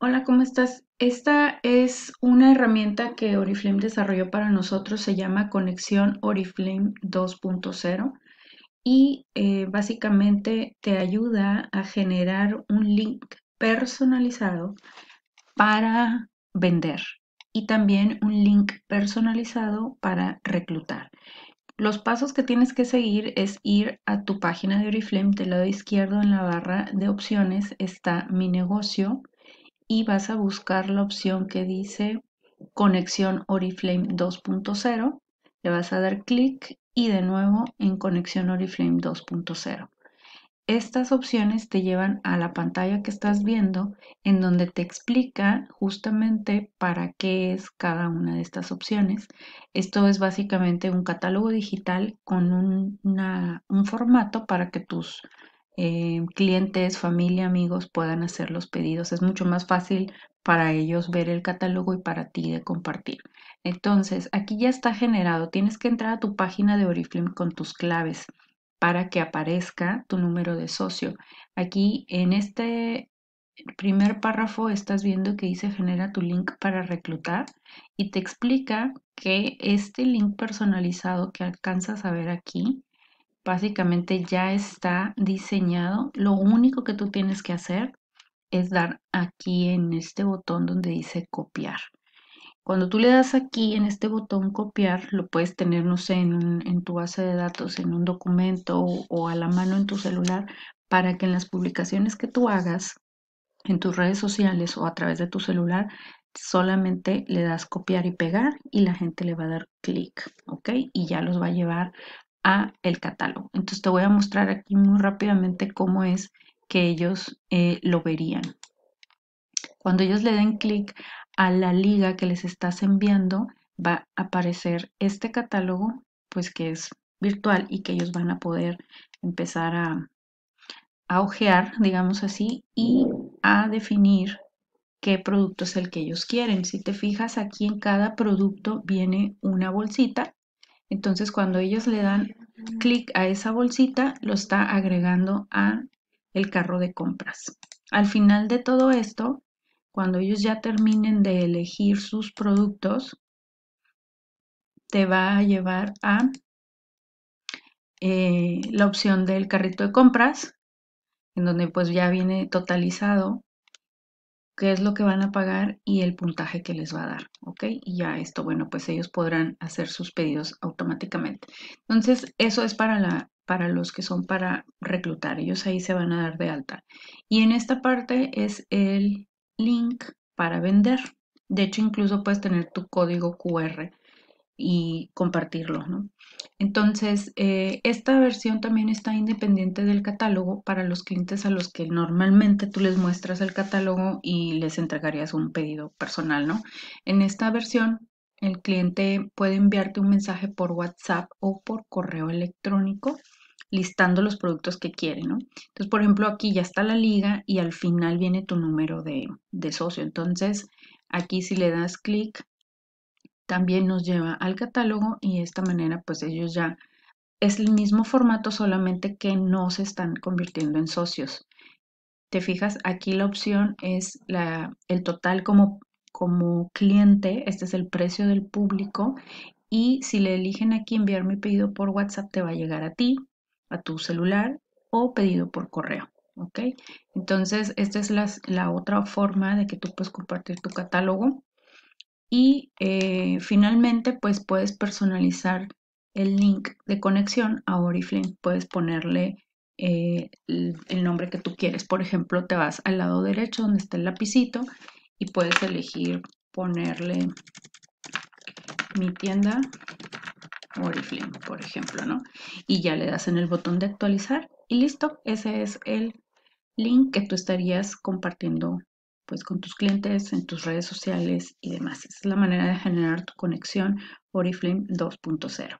Hola, ¿cómo estás? Esta es una herramienta que Oriflame desarrolló para nosotros, se llama Conexión Oriflame 2.0 y eh, básicamente te ayuda a generar un link personalizado para vender y también un link personalizado para reclutar. Los pasos que tienes que seguir es ir a tu página de Oriflame, del lado izquierdo en la barra de opciones está mi negocio y vas a buscar la opción que dice conexión Oriflame 2.0. Le vas a dar clic y de nuevo en conexión Oriflame 2.0. Estas opciones te llevan a la pantalla que estás viendo en donde te explica justamente para qué es cada una de estas opciones. Esto es básicamente un catálogo digital con un, un formato para que tus Em, clientes, familia, amigos puedan hacer los pedidos. Es mucho más fácil para ellos ver el catálogo y para ti de compartir. Entonces, aquí ya está generado. Tienes que entrar a tu página de Oriflame con tus claves para que aparezca tu número de socio. Aquí en este primer párrafo estás viendo que dice genera tu link para reclutar y te explica que este link personalizado que alcanzas a ver aquí Básicamente ya está diseñado. Lo único que tú tienes que hacer es dar aquí en este botón donde dice copiar. Cuando tú le das aquí en este botón copiar, lo puedes tener, no sé, en, tu base de datos, en un documento o, a la mano en tu celular, para que en las publicaciones que tú hagas en tus redes sociales o a través de tu celular, solamente le das copiar y pegar y la gente le va a dar clic, ¿ok? Y ya los va a llevar el catálogo. Entonces te voy a mostrar aquí muy rápidamente cómo es que ellos eh, lo verían. Cuando ellos le den clic a la liga que les estás enviando, va a aparecer este catálogo, pues que es virtual y que ellos van a poder empezar a, a ojear, digamos así, y a definir qué producto es el que ellos quieren. Si te fijas, aquí en cada producto viene una bolsita. Entonces, cuando ellos le dan clic a esa bolsita, lo está agregando a el carro de compras. Al final de todo esto, cuando ellos ya terminen de elegir sus productos, te va a llevar a eh, la opción del carrito de compras, en donde pues ya viene totalizado qué es lo que van a pagar y el puntaje que les va a dar, ¿ok? Y ya esto, bueno, pues ellos podrán hacer sus pedidos automáticamente. Entonces, eso es para, la, para los que son para reclutar, ellos ahí se van a dar de alta. Y en esta parte es el link para vender. De hecho, incluso puedes tener tu código QR y compartirlo. ¿no? Entonces, eh, esta versión también está independiente del catálogo para los clientes a los que normalmente tú les muestras el catálogo y les entregarías un pedido personal, ¿no? En esta versión, el cliente puede enviarte un mensaje por WhatsApp o por correo electrónico listando los productos que quiere, ¿no? Entonces, por ejemplo, aquí ya está la liga y al final viene tu número de, de socio. Entonces, aquí si le das clic, también nos lleva al catálogo y de esta manera pues ellos ya es el mismo formato solamente que no se están convirtiendo en socios. Te fijas, aquí la opción es la, el total como, como cliente, este es el precio del público y si le eligen aquí enviar mi pedido por WhatsApp te va a llegar a ti, a tu celular o pedido por correo. ¿ok? Entonces, esta es la, la otra forma de que tú puedes compartir tu catálogo. Y eh, finalmente, pues puedes personalizar el link de conexión a Oriflame. Puedes ponerle eh, el, nombre que tú quieres. Por ejemplo, te vas al lado derecho donde está el lapicito y puedes elegir ponerle mi tienda Oriflame, por ejemplo, ¿no? Y ya le das en el botón de actualizar y listo. Ese es el link que tú estarías compartiendo pues con tus clientes, en tus redes sociales y demás. Esa es la manera de generar tu conexión Oriflame 2.0.